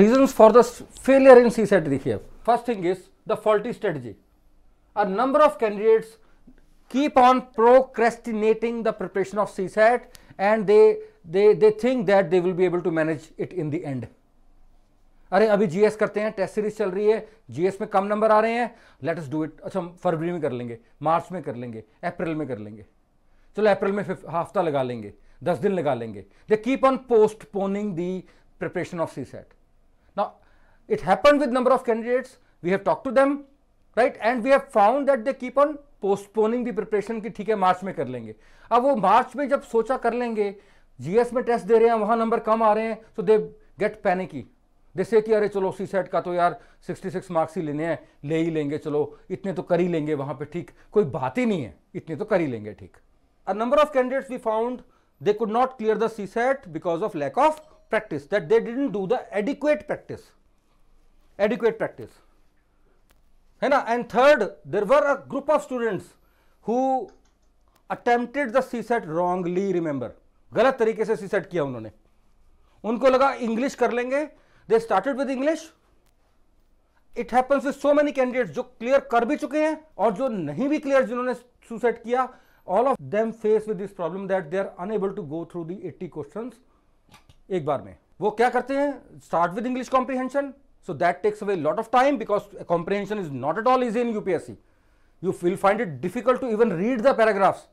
reasons for the failure in CSAT देखिए first thing is the faulty strategy a number of candidates keep on procrastinating the preparation of CSAT and they they they think that they will be able to manage it in the end अरे अभी GS करते हैं test series चल रही है GS में कम number आ रहे हैं लेट अस डू इट अच्छा हम फरवरी में कर लेंगे मार्च में कर लेंगे अप्रैल में कर लेंगे चलो अप्रैल में हफ्ता लगा लेंगे दस दिन लगा लेंगे they keep on postponing the preparation of CSAT Now, it happened with number of candidates, we have talked to them, right? And we have found that they keep on postponing the preparation की ठीक है मार्च में कर लेंगे अब वो मार्च में जब सोचा कर लेंगे जीएस में टेस्ट दे रहे हैं वहाँ नंबर कम आ रहे हैं तो दे गेट पैनिकी जैसे कि अरे चलो सी सेट का तो यार 66 मार्क्स ही लेने हैं ले ही लेंगे चलो इतने तो कर ही लेंगे वहाँ पे ठीक कोई बात ही नहीं है इतने तो कर ही लेंगे ठीक a number of candidates we found they could not clear the CSAT because of lack of practice that they didn't do the adequate practice adequate practice hai na and third there were a group of students who attempted the csat wrongly remember galat tarike se csat kiya unhone unko laga english kar lenge they started with english it happens with so many candidates जो clear कर भी चुके हैं और जो नहीं भी clear जिन्होंने सुसाइड किया all of them face with this problem that they are unable to go through the eighty question एक बार में वो क्या करते हैं start with English comprehension so that takes away lot of time because comprehension is not at all easy in UPSC you will find it difficult to even read the paragraphs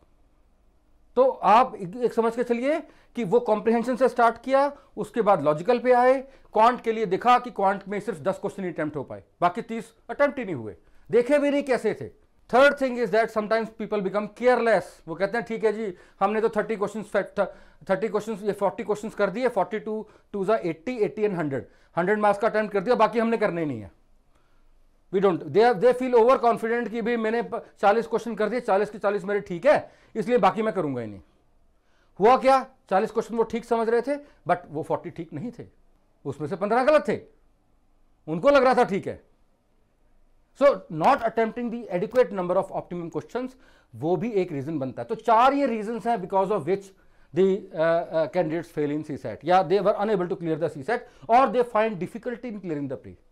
तो आप एक समझ के चलिए कि वो कॉम्प्रिहेंशन से start किया उसके बाद लॉजिकल पे आए क्वांट के लिए देखा कि क्वांट में सिर्फ दस क्वेश्चन अटेम्प्ट हो पाए बाकी तीस अटेम्प्ट ही नहीं हुए देखे भी नहीं कैसे थे third thing is that sometimes people become careless वो कहते हैं ठीक है जी हमने तो थर्टी क्वेश्चन थर्टी क्वेश्चन ये फोर्टी क्वेश्चन कर दिए फोर्टी टू टू जो eighty eighty and hundred hundred marks का अटैम्प्ट कर दिया बाकी हमने करने नहीं है we don't they they feel over confident कि भाई मैंने चालीस क्वेश्चन कर दिए चालीस के चालीस मेरे ठीक है इसलिए बाकी मैं करूंगा ही नहीं हुआ क्या चालीस क्वेश्चन वो ठीक समझ रहे थे बट वो फोर्टी ठीक नहीं थे उसमें से पंद्रह गलत थे उनको लग रहा था ठीक है so not attempting the adequate number of optimum question वो भी एक रीजन बनता है तो चार ये रीजन है because of which the candidates fail in CSAT या they were unable to clear the CSAT और they find difficulty in clearing the pre